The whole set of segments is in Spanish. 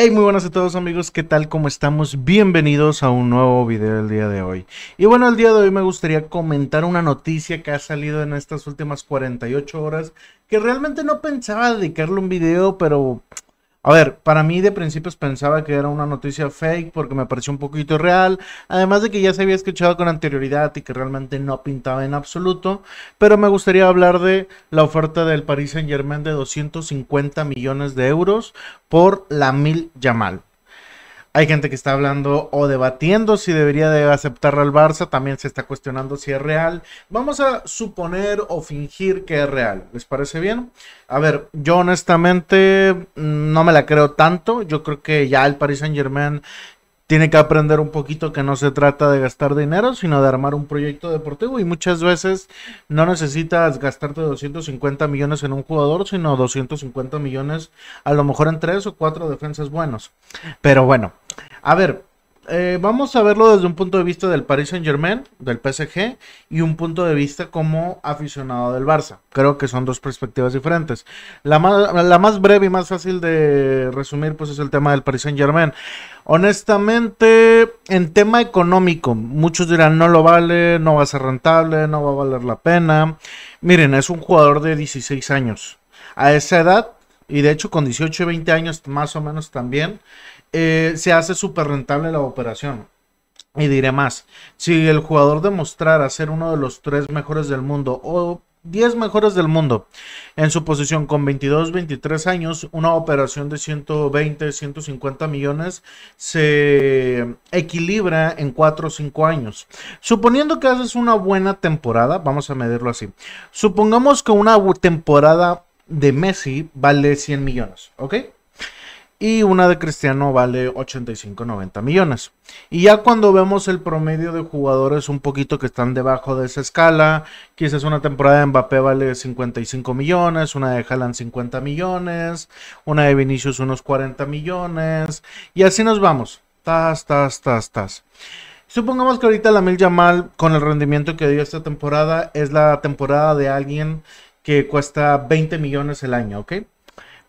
Hey, muy buenas a todos amigos, ¿qué tal? ¿Cómo estamos? Bienvenidos a un nuevo video del día de hoy. Y bueno, el día de hoy me gustaría comentar una noticia que ha salido en estas últimas 48 horas, que realmente no pensaba dedicarle un video, pero a ver, para mí de principios pensaba que era una noticia fake porque me pareció un poquito real, además de que ya se había escuchado con anterioridad y que realmente no pintaba en absoluto, pero me gustaría hablar de la oferta del Paris Saint Germain de 250 millones de euros por la Mil Yamal. Hay gente que está hablando o debatiendo si debería de aceptar al Barça. También se está cuestionando si es real. Vamos a suponer o fingir que es real. ¿Les parece bien? A ver, yo honestamente mm, no me la creo tanto. Yo creo que ya el Paris Saint Germain tiene que aprender un poquito que no se trata de gastar dinero, sino de armar un proyecto deportivo. Y muchas veces no necesitas gastarte 250 millones en un jugador, sino 250 millones a lo mejor en tres o cuatro defensas buenos. Pero bueno, a ver, eh, vamos a verlo desde un punto de vista del Paris Saint Germain, del PSG, y un punto de vista como aficionado del Barça. Creo que son dos perspectivas diferentes. La más, breve y más fácil de resumir, pues es el tema del Paris Saint Germain. Honestamente, en tema económico, muchos dirán no lo vale, no va a ser rentable, no va a valer la pena. Miren, es un jugador de 16 años. A esa edad, y de hecho con 18 y 20 años más o menos también, eh, se hace súper rentable la operación. Y diré más, si el jugador demostrara ser uno de los tres mejores del mundo o 10 mejores del mundo en su posición con 22, 23 años, una operación de 120, 150 millones se equilibra en 4 o 5 años. Suponiendo que haces una buena temporada, vamos a medirlo así. Supongamos que una temporada de Messi vale 100 millones, ¿ok? y una de Cristiano vale 85-90 millones. Y ya cuando vemos el promedio de jugadores un poquito que están debajo de esa escala, quizás una temporada de Mbappé vale 55 millones, una de Haaland 50 millones, una de Vinicius unos 40 millones, y así nos vamos. Tas, tas, tas, tas. Supongamos que ahorita la Mil Yamal, con el rendimiento que dio esta temporada, es la temporada de alguien que cuesta 20 millones el año, ¿ok?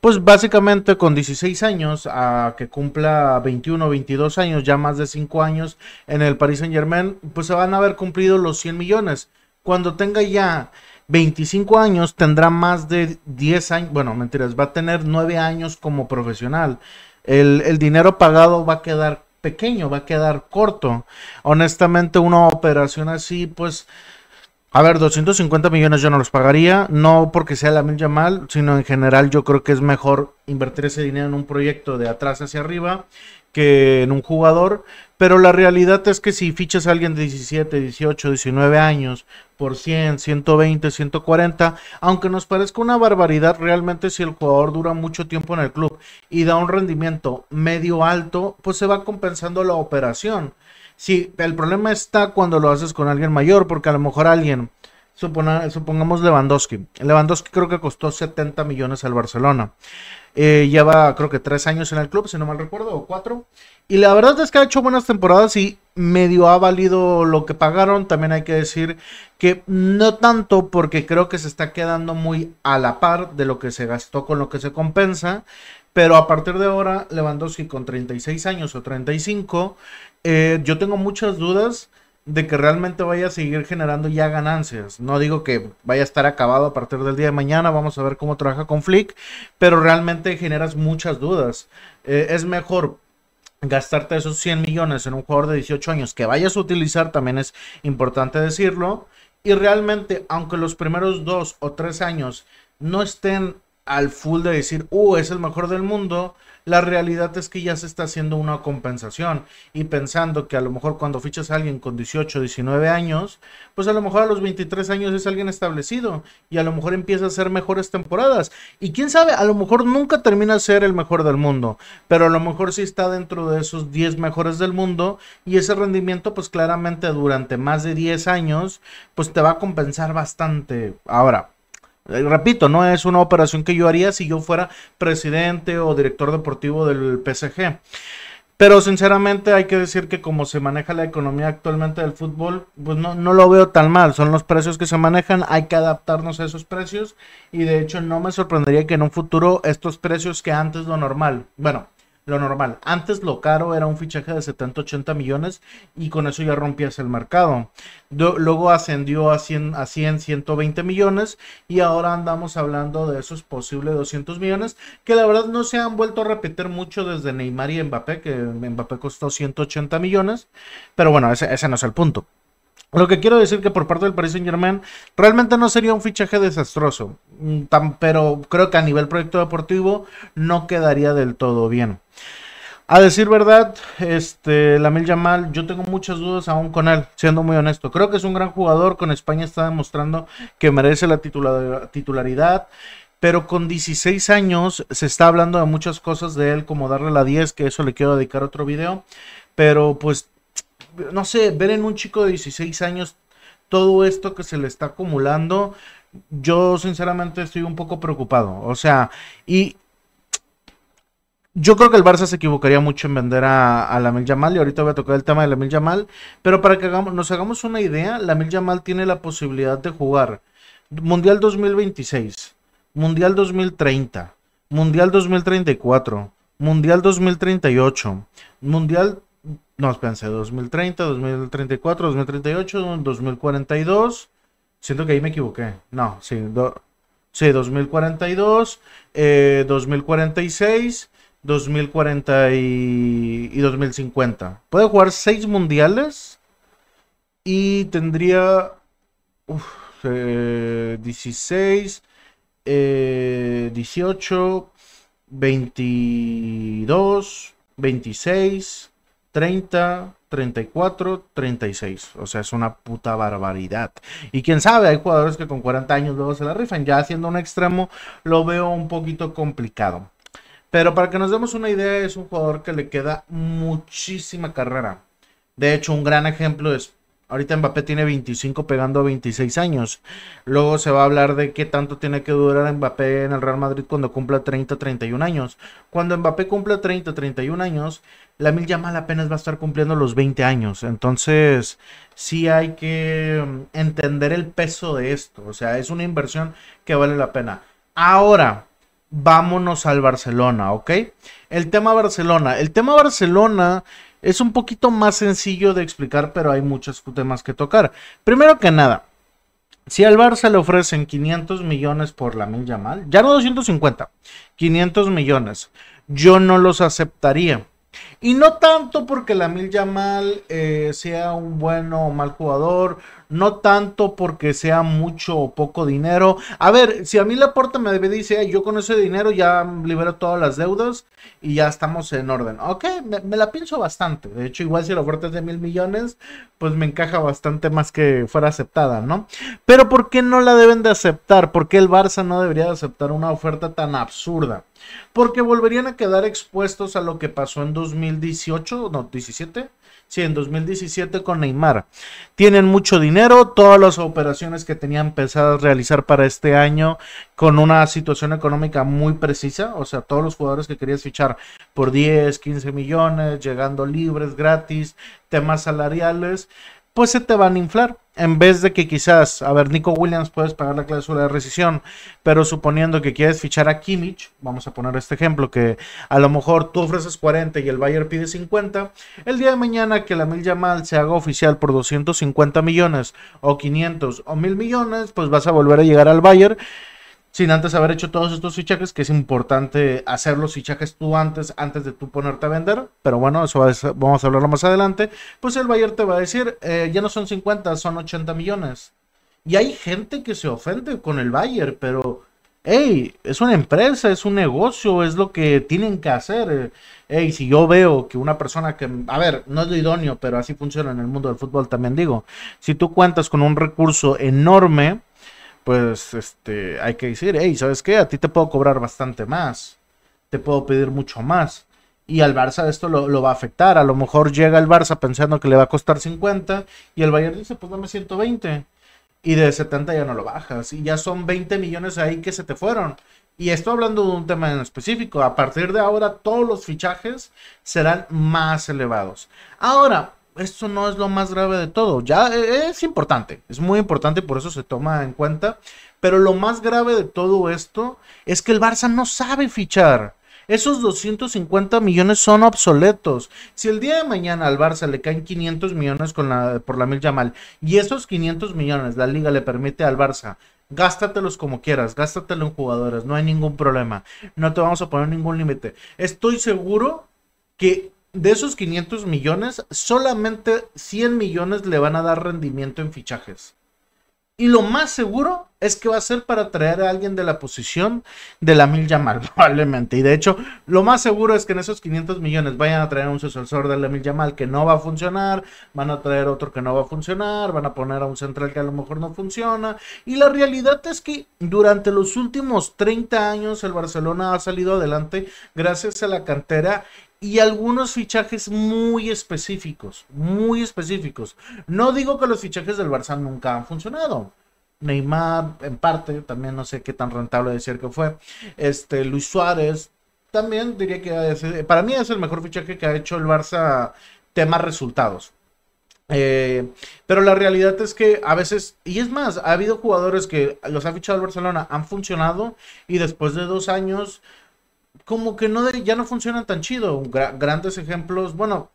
Pues básicamente con 16 años, a que cumpla 21, 22 años, ya más de 5 años en el Paris Saint Germain, pues se van a haber cumplido los 100 millones. Cuando tenga ya 25 años, tendrá más de 10 años, bueno, mentiras, va a tener 9 años como profesional. El, el dinero pagado va a quedar pequeño, va a quedar corto. Honestamente, una operación así, pues a ver, 250 millones yo no los pagaría, no porque sea la milla mal, sino en general yo creo que es mejor invertir ese dinero en un proyecto de atrás hacia arriba que en un jugador, pero la realidad es que si fichas a alguien de 17, 18, 19 años por 100, 120, 140, aunque nos parezca una barbaridad, realmente si el jugador dura mucho tiempo en el club y da un rendimiento medio alto, pues se va compensando la operación. Sí, el problema está cuando lo haces con alguien mayor, porque a lo mejor alguien, supongamos Lewandowski. Lewandowski creo que costó 70 millones al Barcelona. Eh, lleva creo que tres años en el club, si no mal recuerdo, o cuatro. Y la verdad es que ha hecho buenas temporadas y medio ha valido lo que pagaron. También hay que decir que no tanto porque creo que se está quedando muy a la par de lo que se gastó con lo que se compensa. Pero a partir de ahora, Lewandowski con 36 años o 35 eh, yo tengo muchas dudas de que realmente vaya a seguir generando ya ganancias. No digo que vaya a estar acabado a partir del día de mañana, vamos a ver cómo trabaja con Flick, pero realmente generas muchas dudas. Eh, es mejor gastarte esos 100 millones en un jugador de 18 años que vayas a utilizar, también es importante decirlo, y realmente aunque los primeros dos o tres años no estén al full de decir, uh, es el mejor del mundo, la realidad es que ya se está haciendo una compensación y pensando que a lo mejor cuando fichas a alguien con 18, 19 años, pues a lo mejor a los 23 años es alguien establecido y a lo mejor empieza a hacer mejores temporadas. Y quién sabe, a lo mejor nunca termina de ser el mejor del mundo, pero a lo mejor sí está dentro de esos 10 mejores del mundo y ese rendimiento pues claramente durante más de 10 años pues te va a compensar bastante. Ahora, eh, repito, no es una operación que yo haría si yo fuera presidente o director deportivo del PSG. Pero sinceramente hay que decir que como se maneja la economía actualmente del fútbol, pues no, lo veo tan mal. Son los precios que se manejan, hay que adaptarnos a esos precios. Y de hecho no me sorprendería que en un futuro estos precios que antes lo normal, bueno, lo normal. Antes lo caro era un fichaje de 70, 80 millones y con eso ya rompías el mercado. luego ascendió a 100, a 100, 120 millones y ahora andamos hablando de esos posibles 200 millones que la verdad no se han vuelto a repetir mucho desde Neymar y Mbappé, que Mbappé costó 180 millones, pero bueno, ese, ese no es el punto. Lo que quiero decir que por parte del Paris Saint Germain realmente no sería un fichaje desastroso, mm, pero creo que a nivel proyecto deportivo no quedaría del todo bien. A decir verdad, este, Lamil Yamal, yo tengo muchas dudas aún con él, siendo muy honesto. Creo que es un gran jugador, con España está demostrando que merece la titularidad, pero con 16 años se está hablando de muchas cosas de él, como darle la 10, que eso le quiero dedicar otro video pero pues no sé, ver en un chico de 16 años todo esto que se le está acumulando, yo sinceramente estoy un poco preocupado. O sea, y yo creo que el Barça se equivocaría mucho en vender a, a Lamil Yamal y ahorita voy a tocar el tema de Lamil Yamal, pero para que nos hagamos una idea, Lamil Yamal tiene la posibilidad de jugar Mundial 2026, Mundial 2030, Mundial 2034, Mundial 2038, Mundial no, espérense, 2030, 2034, 2038, 2042. Siento que ahí me equivoqué. No, sí, sí 2042, 2046, 2040 y, 2050. Eh, Puede jugar 6 mundiales y tendría 16, 18, 22, 26. 30, 34, 36. O sea, es una puta barbaridad. Y quién sabe, hay jugadores que con 40 años luego se la rifan. Ya haciendo un extremo lo veo un poquito complicado. Pero para que nos demos una idea, es un jugador que le queda muchísima carrera. De hecho, un gran ejemplo es Ahorita Mbappé tiene 25 pegando 26 años. Luego se va a hablar de qué tanto tiene que durar Mbappé en el Real Madrid cuando cumpla 30, 31 años. Cuando Mbappé cumpla 30, 31 años, la Mil Yamal apenas va a estar cumpliendo los 20 años. Entonces, sí hay que mm, entender el peso de esto. O sea, es una inversión que vale la pena. Ahora, vámonos al Barcelona, ¿ok? El tema Barcelona. El tema Barcelona es un poquito más sencillo de explicar, pero hay muchos temas que tocar. Primero que nada, si al Barça le ofrecen 500 millones por la Mil mal, ya no 250, 500 millones, yo no los aceptaría. Y no tanto porque la Mil Yamal eh, sea un bueno o mal jugador no tanto porque sea mucho o poco dinero. A ver, si a mí la porta me dice, yo con ese dinero ya libero todas las deudas y ya estamos en orden. Ok, me, la pienso bastante. De hecho, igual si la oferta es de mil millones, pues me encaja bastante más que fuera aceptada, ¿no? Pero ¿por qué no la deben de aceptar? ¿Por qué el Barça no debería de aceptar una oferta tan absurda? Porque volverían a quedar expuestos a lo que pasó en 2018, no, 2017. Sí, en 2017 con Neymar. Tienen mucho dinero, todas las operaciones que tenían pensadas realizar para este año con una situación económica muy precisa, o sea, todos los jugadores que querías fichar por 10, 15 millones, llegando libres, gratis, temas salariales, pues se te van a inflar. En vez de que quizás, a ver, Nico Williams puedes pagar la cláusula de rescisión, pero suponiendo que quieres fichar a Kimmich, vamos a poner este ejemplo, que a lo mejor tú ofreces 40 y el Bayern pide 50, el día de mañana que la Mil se haga oficial por 250 millones o 500 o mil millones, pues vas a volver a llegar al Bayern sin antes haber hecho todos estos fichajes, que es importante hacer los fichajes tú antes, antes de tú ponerte a vender, pero bueno, eso vamos a hablarlo más adelante, pues el Bayern te va a decir, eh, ya no son 50, son 80 millones. Y hay gente que se ofende con el Bayern, pero, hey, es una empresa, es un negocio, es lo que tienen que hacer. Hey, si yo veo que una persona que, a ver, no es lo idóneo, pero así funciona en el mundo del fútbol, también digo, si tú cuentas con un recurso enorme, pues este, hay que decir, hey, ¿sabes qué? A ti te puedo cobrar bastante más, te puedo pedir mucho más. Y al Barça esto lo, lo, va a afectar. A lo mejor llega el Barça pensando que le va a costar 50 y el Bayern dice, pues dame 120. Y de 70 ya no lo bajas. Y ya son 20 millones ahí que se te fueron. Y estoy hablando de un tema en específico. A partir de ahora todos los fichajes serán más elevados. Ahora, eso no es lo más grave de todo. Ya eh, es importante, es muy importante, por eso se toma en cuenta. Pero lo más grave de todo esto es que el Barça no sabe fichar. Esos 250 millones son obsoletos. Si el día de mañana al Barça le caen 500 millones con la, por la Mil Yamal y esos 500 millones la liga le permite al Barça Gástatelos como quieras, gástatelo en jugadores, no hay ningún problema. No te vamos a poner ningún límite. Estoy seguro que de esos 500 millones, solamente 100 millones le van a dar rendimiento en fichajes. Y lo más seguro es que va a ser para traer a alguien de la posición de la Mil Yamal, probablemente. Y de hecho, lo más seguro es que en esos 500 millones vayan a traer un sucesor de la Mil Yamal que no va a funcionar, van a traer otro que no va a funcionar, van a poner a un central que a lo mejor no funciona. Y la realidad es que durante los últimos 30 años el Barcelona ha salido adelante gracias a la cantera y algunos fichajes muy específicos, muy específicos. No digo que los fichajes del Barça nunca han funcionado. Neymar, en parte, también no sé qué tan rentable decir que fue. Este, Luis Suárez, también diría que para mí es el mejor fichaje que ha hecho el Barça, temas resultados. Eh, pero la realidad es que a veces, y es más, ha habido jugadores que los ha fichado el Barcelona, han funcionado y después de dos años, como que no ya no funcionan tan chido. grandes ejemplos, bueno,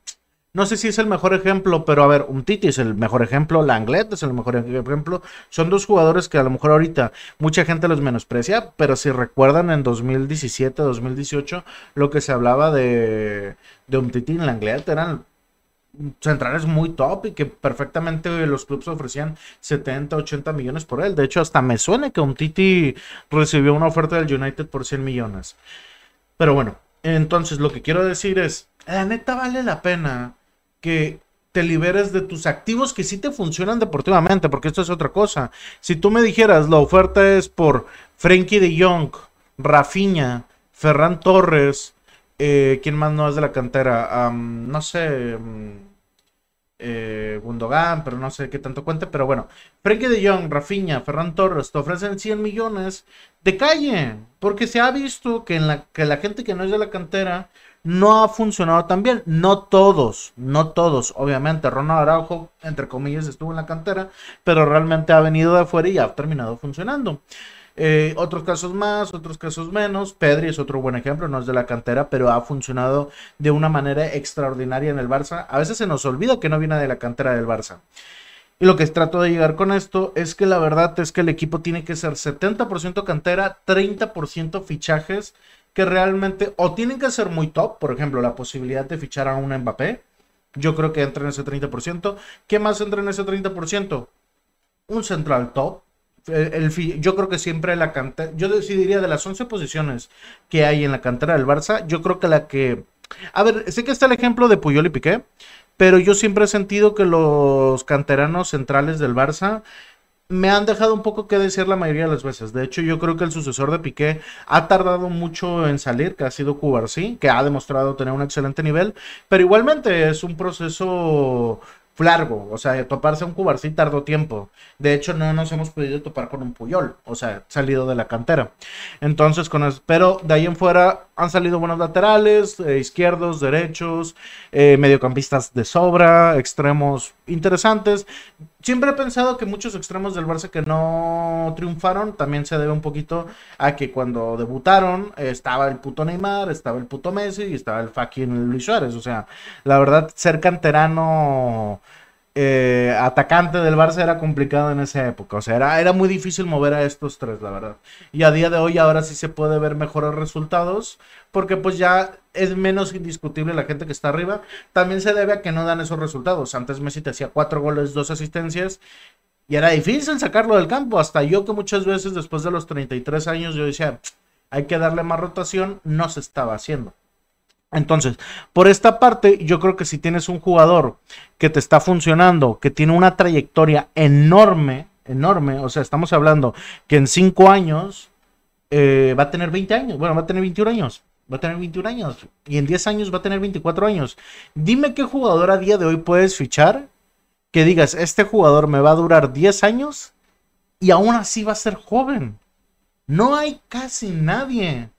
no sé si es el mejor ejemplo, pero a ver, Titi es el mejor ejemplo, Langlet es el mejor ejemplo. Son dos jugadores que a lo mejor ahorita mucha gente los menosprecia, pero si recuerdan en 2017, 2018, lo que se hablaba de, de Umtiti y Langlet eran centrales muy top y que perfectamente los clubes ofrecían 70, 80 millones por él. De hecho, hasta me suena que Titi recibió una oferta del United por 100 millones. Pero bueno, entonces lo que quiero decir es, la neta vale la pena que te liberes de tus activos que sí te funcionan deportivamente, porque esto es otra cosa. Si tú me dijeras, la oferta es por frankie de Jong, Rafinha, Ferran Torres, eh, ¿quién más no es de la cantera? no sé, um, pero no sé qué tanto cuente, pero bueno, frankie de Jong, Rafinha, Ferran Torres, te ofrecen 100 millones, de calle. Porque se ha visto que, la, gente que no es de la cantera no ha funcionado tan bien. No todos, no todos. Obviamente, Ronald Araujo, entre comillas, estuvo en la cantera, pero realmente ha venido de afuera y ha terminado funcionando. Eh, otros casos más, otros casos menos. Pedri es otro buen ejemplo, no es de la cantera, pero ha funcionado de una manera extraordinaria en el Barça. A veces se nos olvida que no viene de la cantera del Barça. Y lo que trato de llegar con esto es que la verdad es que el equipo tiene que ser 70% cantera, 30% fichajes que realmente o tienen que ser muy top, por ejemplo, la posibilidad de fichar a un Mbappé, yo creo que entra en ese 30%. ¿Qué más entra en ese 30%? Un central top, yo creo que siempre la cantera, yo decidiría de las 11 posiciones que hay en la cantera del Barça, yo creo que la que... A ver, sé que está el ejemplo de Puyol y Piqué, pero yo siempre he sentido que los canteranos centrales del Barça me han dejado un poco que decir la mayoría de las veces. De hecho, yo creo que el sucesor de Piqué ha tardado mucho en salir, que ha sido Cubarsí, que ha demostrado tener un excelente nivel, pero igualmente es un proceso flargo, o sea, toparse a un si tardó tiempo. De hecho, no nos hemos podido topar con un Puyol, o sea, salido de la cantera. Entonces, con eso, pero de ahí en fuera han salido buenos laterales, eh, izquierdos, derechos, eh, mediocampistas de sobra, extremos interesantes. Siempre he pensado que muchos extremos del Barça que no triunfaron también se debe un poquito a que cuando debutaron estaba el puto Neymar, estaba el puto Messi y estaba el fucking Luis Suárez. O sea, la verdad, ser canterano eh, atacante del Barça era complicado en esa época. O sea, era, era muy difícil mover a estos tres, la verdad. Y a día de hoy ahora sí se puede ver mejores resultados porque pues ya es menos indiscutible la gente que está arriba. También se debe a que no dan esos resultados. Antes Messi te hacía cuatro goles, dos asistencias y era difícil sacarlo del campo. Hasta yo que muchas veces después de los 33 años yo decía, hay que darle más rotación, no se estaba haciendo. Entonces, por esta parte, yo creo que si tienes un jugador que te está funcionando, que tiene una trayectoria enorme, enorme, o sea, estamos hablando que en 5 años eh, va a tener 20 años, bueno, va a tener 21 años, va a tener 21 años, y en 10 años va a tener 24 años. Dime qué jugador a día de hoy puedes fichar que digas, este jugador me va a durar 10 años y aún así va a ser joven. No hay casi nadie.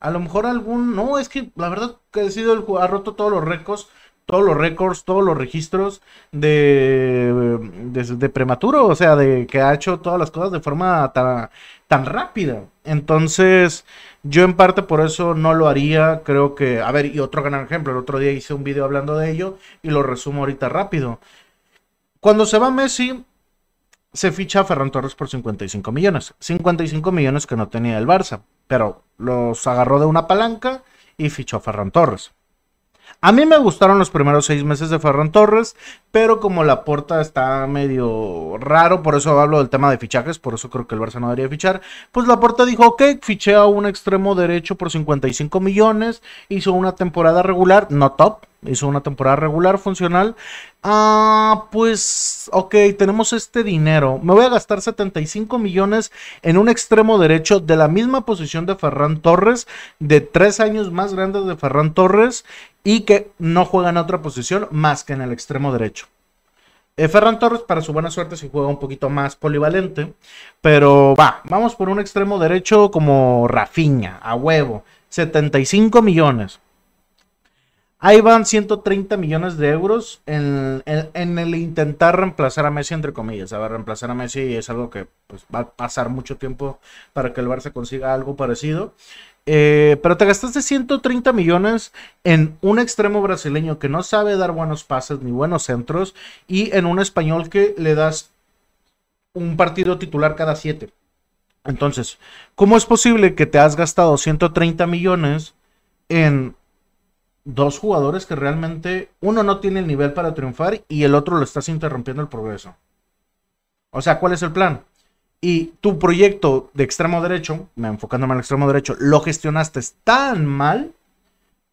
A lo mejor algún, no, es que la verdad que ha sido ha roto todos los récords, todos los récords, todos los registros de, de, prematuro, o sea, de que ha hecho todas las cosas de forma tan, tan rápida. Entonces, yo en parte por eso no lo haría, creo que, a ver, y otro gran ejemplo, el otro día hice un video hablando de ello y lo resumo ahorita rápido. Cuando se va Messi, se ficha a Ferran Torres por 55 millones, 55 millones que no tenía el Barça pero los agarró de una palanca y fichó a Ferran Torres. A mí me gustaron los primeros seis meses de Ferran Torres, pero como la puerta está medio raro, por eso hablo del tema de fichajes, por eso creo que el Barça no debería fichar, pues la puerta dijo, ok, fiché a un extremo derecho por 55 millones, hizo una temporada regular, no top, hizo una temporada regular, funcional. Ah, pues, ok, tenemos este dinero. Me voy a gastar 75 millones en un extremo derecho de la misma posición de Ferran Torres, de tres años más grandes de Ferran Torres y que no juega en otra posición más que en el extremo derecho. Eh, Ferran Torres, para su buena suerte, Si juega un poquito más polivalente, pero va, vamos por un extremo derecho como Rafiña, a huevo, 75 millones. Ahí van 130 millones de euros en, el intentar reemplazar a Messi, entre comillas. A ver, reemplazar a Messi es algo que pues, va a pasar mucho tiempo para que el Barça consiga algo parecido. Eh, pero te gastaste 130 millones en un extremo brasileño que no sabe dar buenos pases ni buenos centros y en un español que le das un partido titular cada siete. Entonces, ¿cómo es posible que te has gastado 130 millones en dos jugadores que realmente uno no tiene el nivel para triunfar y el otro lo estás interrumpiendo el progreso. O sea, ¿cuál es el plan? Y tu proyecto de extremo derecho, me enfocándome al extremo derecho, lo gestionaste tan mal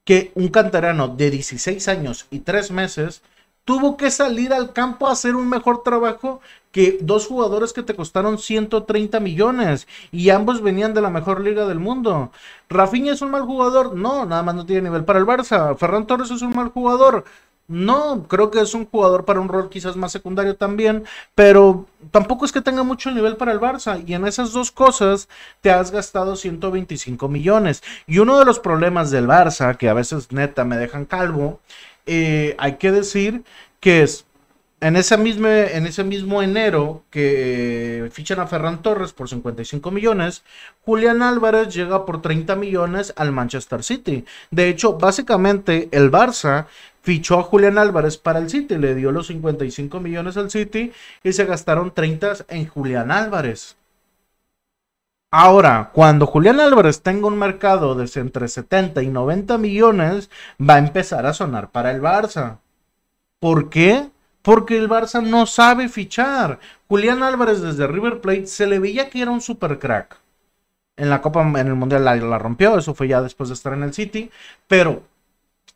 que un canterano de 16 años y 3 meses tuvo que salir al campo a hacer un mejor trabajo que dos jugadores que te costaron 130 millones y ambos venían de la mejor liga del mundo. Rafinha es un mal jugador, no, nada más no tiene nivel para el Barça. Ferran Torres es un mal jugador, no, creo que es un jugador para un rol quizás más secundario también, pero tampoco es que tenga mucho nivel para el Barça y en esas dos cosas te has gastado 125 millones. Y uno de los problemas del Barça, que a veces neta me dejan calvo, eh, hay que decir que es en ese mismo, en ese mismo enero que eh, fichan a Ferran Torres por 55 millones, Julián Álvarez llega por 30 millones al Manchester City. De hecho, básicamente el Barça fichó a Julián Álvarez para el City, le dio los 55 millones al City y se gastaron 30 en Julián Álvarez. Ahora, cuando Julián Álvarez tenga un mercado de entre 70 y 90 millones, va a empezar a sonar para el Barça. ¿Por qué? Porque el Barça no sabe fichar. Julián Álvarez desde River Plate se le veía que era un super crack. En la Copa, en el Mundial la, la rompió, eso fue ya después de estar en el City. Pero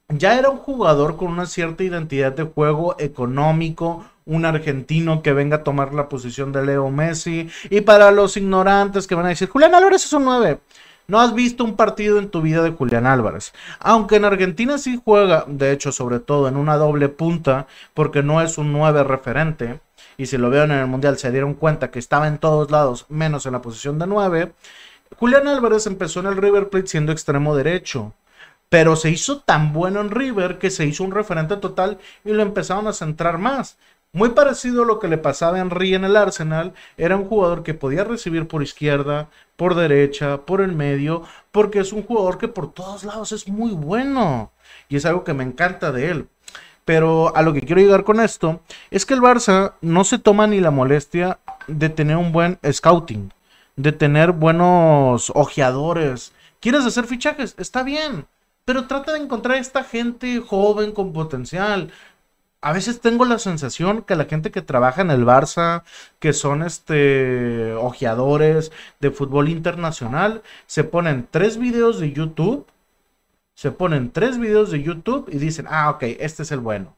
ya era un jugador con una cierta identidad de juego económico, un argentino que venga a tomar la posición de Leo Messi. Y para los ignorantes que van a decir, Julián Álvarez es un 9. No has visto un partido en tu vida de Julián Álvarez. Aunque en Argentina sí juega, de hecho, sobre todo en una doble punta, porque no es un 9 referente. Y si lo vieron en el Mundial, se dieron cuenta que estaba en todos lados, menos en la posición de 9. Julián Álvarez empezó en el River Plate siendo extremo derecho pero se hizo tan bueno en River que se hizo un referente total y lo empezaron a centrar más. Muy parecido a lo que le pasaba a Henry en el Arsenal, era un jugador que podía recibir por izquierda, por derecha, por el medio, porque es un jugador que por todos lados es muy bueno y es algo que me encanta de él. Pero a lo que quiero llegar con esto es que el Barça no se toma ni la molestia de tener un buen scouting, de tener buenos ojeadores. ¿Quieres hacer fichajes? Está bien pero trata de encontrar a esta gente joven con potencial. A veces tengo la sensación que la gente que trabaja en el Barça, que son este ojeadores de fútbol internacional, se ponen tres videos de YouTube, se ponen tres videos de YouTube y dicen, ah, ok, este es el bueno.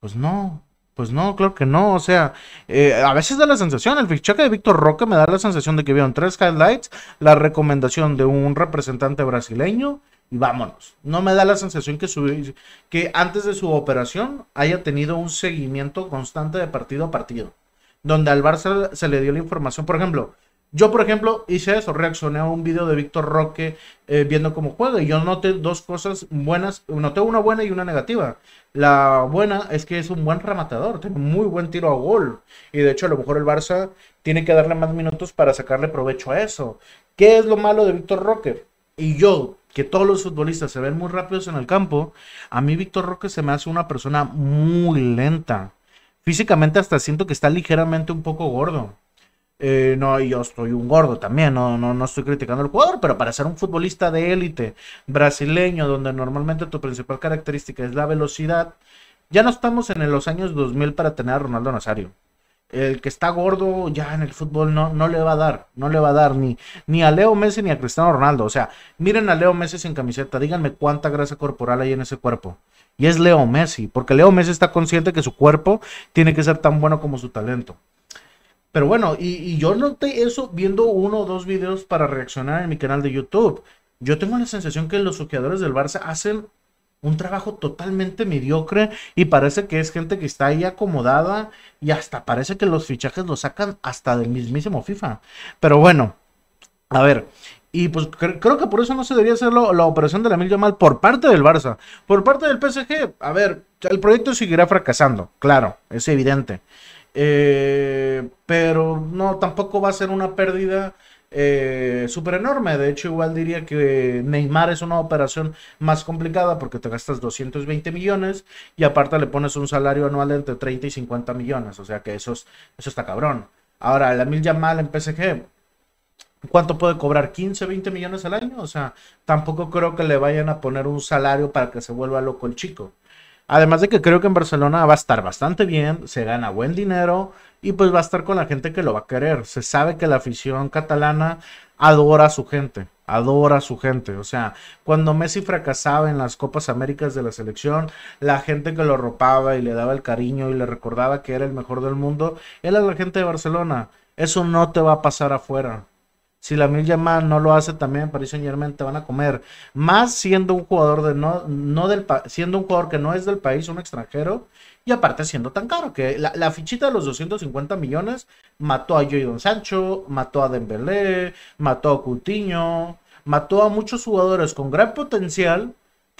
Pues no, pues no, claro que no. O sea, eh, a veces da la sensación, el fichaje de Víctor Roque me da la sensación de que vieron tres highlights, la recomendación de un representante brasileño y vámonos. No me da la sensación que, que antes de su operación haya tenido un seguimiento constante de partido a partido, donde al Barça se le dio la información. Por ejemplo, yo, por ejemplo, hice eso, reaccioné a un video de Víctor Roque eh, viendo cómo juega y yo noté dos cosas buenas, noté una buena y una negativa. La buena es que es un buen rematador, tiene muy buen tiro a gol y de hecho a lo mejor el Barça tiene que darle más minutos para sacarle provecho a eso. ¿Qué es lo malo de Víctor Roque? Y yo que todos los futbolistas se ven muy rápidos en el campo, a mí Víctor Roque se me hace una persona muy lenta. Físicamente hasta siento que está ligeramente un poco gordo. Eh, no, yo estoy un gordo también, no, no, no estoy criticando al jugador, pero para ser un futbolista de élite brasileño, donde normalmente tu principal característica es la velocidad, ya no estamos en los años 2000 para tener a Ronaldo Nazario el que está gordo ya en el fútbol no, no le va a dar, no le va a dar ni, ni a Leo Messi ni a Cristiano Ronaldo. O sea, miren a Leo Messi sin camiseta, díganme cuánta grasa corporal hay en ese cuerpo. Y es Leo Messi, porque Leo Messi está consciente que su cuerpo tiene que ser tan bueno como su talento. Pero bueno, y, yo noté eso viendo uno o dos videos para reaccionar en mi canal de YouTube. Yo tengo la sensación que los soqueadores del Barça hacen un trabajo totalmente mediocre y parece que es gente que está ahí acomodada y hasta parece que los fichajes los sacan hasta del mismísimo FIFA. Pero bueno, a ver. Y pues creo que por eso no se debería hacer la operación de la Mil mal por parte del Barça. Por parte del PSG, a ver, el proyecto seguirá fracasando, claro, es evidente. Eh, pero no, tampoco va a ser una pérdida eh, súper enorme. De hecho, igual diría que Neymar es una operación más complicada porque te gastas 220 millones y aparte le pones un salario anual entre 30 y 50 millones. O sea que eso, es, eso está cabrón. Ahora, la mil Yamal en PSG, ¿Cuánto puede cobrar? ¿15, 20 millones al año? O sea, tampoco creo que le vayan a poner un salario para que se vuelva loco el chico. Además de que creo que en Barcelona va a estar bastante bien, se gana buen dinero y pues va a estar con la gente que lo va a querer. Se sabe que la afición catalana adora a su gente, adora a su gente. O sea, cuando Messi fracasaba en las Copas Américas de la selección, la gente que lo ropaba y le daba el cariño y le recordaba que era el mejor del mundo, era la gente de Barcelona. Eso no te va a pasar afuera. Si la mil Yamal no lo hace también, Paris en te van a comer. Más siendo un jugador de no, no del siendo un jugador que no es del país, un extranjero, y aparte siendo tan caro, que la, fichita de los 250 millones mató a don Sancho, mató a Dembélé, mató a Coutinho, mató a muchos jugadores con gran potencial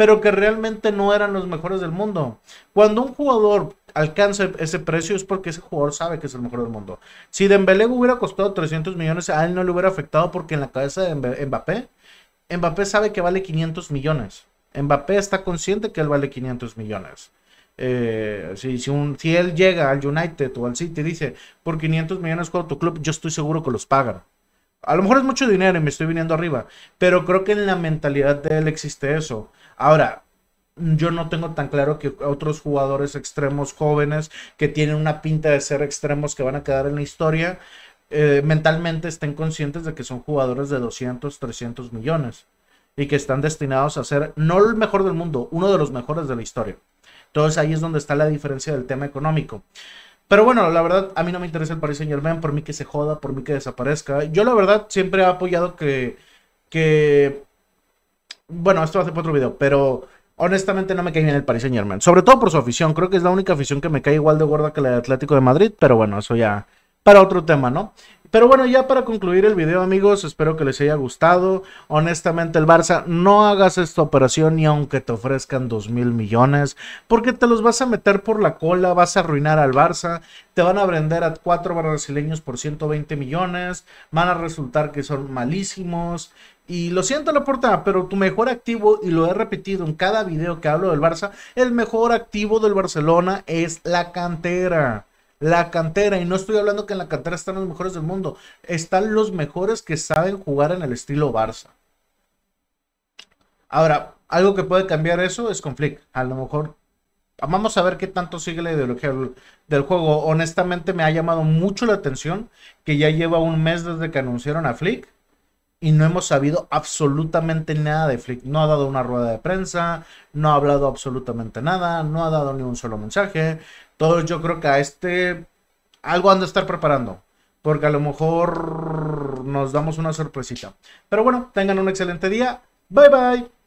pero que realmente no eran los mejores del mundo. Cuando un jugador alcanza ese precio es porque ese jugador sabe que es el mejor del mundo. Si Dembélé hubiera costado 300 millones, a él no le hubiera afectado porque en la cabeza de Mbappé, Mbappé sabe que vale 500 millones. Mbappé está consciente que él vale 500 millones. Eh, si, él llega al United o al City y dice, por 500 millones con tu club, yo estoy seguro que los paga. A lo mejor es mucho dinero y me estoy viniendo arriba, pero creo que en la mentalidad de él existe eso. Ahora, yo no tengo tan claro que otros jugadores extremos jóvenes que tienen una pinta de ser extremos que van a quedar en la historia, eh, mentalmente estén conscientes de que son jugadores de 200, 300 millones y que están destinados a ser no el mejor del mundo, uno de los mejores de la historia. Entonces ahí es donde está la diferencia del tema económico. Pero bueno, la verdad, a mí no me interesa el Paris Saint Germain, por mí que se joda, por mí que desaparezca. Yo la verdad siempre he apoyado que, que bueno, esto hace para otro video, pero honestamente no me cae bien el Paris Saint Germain. Sobre todo por su afición. Creo que es la única afición que me cae igual de gorda que la de Atlético de Madrid. Pero bueno, eso ya para otro tema, ¿no? Pero bueno, ya para concluir el video, amigos, espero que les haya gustado. Honestamente, el Barça, no hagas esta operación ni aunque te ofrezcan 2 mil millones, porque te los vas a meter por la cola, vas a arruinar al Barça, te van a vender a cuatro brasileños por 120 millones, van a resultar que son malísimos. Y lo siento la portada, pero tu mejor activo, y lo he repetido en cada video que hablo del Barça, el mejor activo del Barcelona es la cantera. La cantera, y no estoy hablando que en la cantera están los mejores del mundo, están los mejores que saben jugar en el estilo Barça. Ahora, algo que puede cambiar eso es con Flick. A lo mejor Vamos a ver qué tanto sigue la ideología del juego. Honestamente me ha llamado mucho la atención que ya lleva un mes desde que anunciaron a Flick y no hemos sabido absolutamente nada de Flick. No ha dado una rueda de prensa, no ha hablado absolutamente nada, no ha dado ni un solo mensaje. Todos yo creo que a este algo han de estar preparando, porque a lo mejor nos damos una sorpresita. Pero bueno, tengan un excelente día. Bye bye.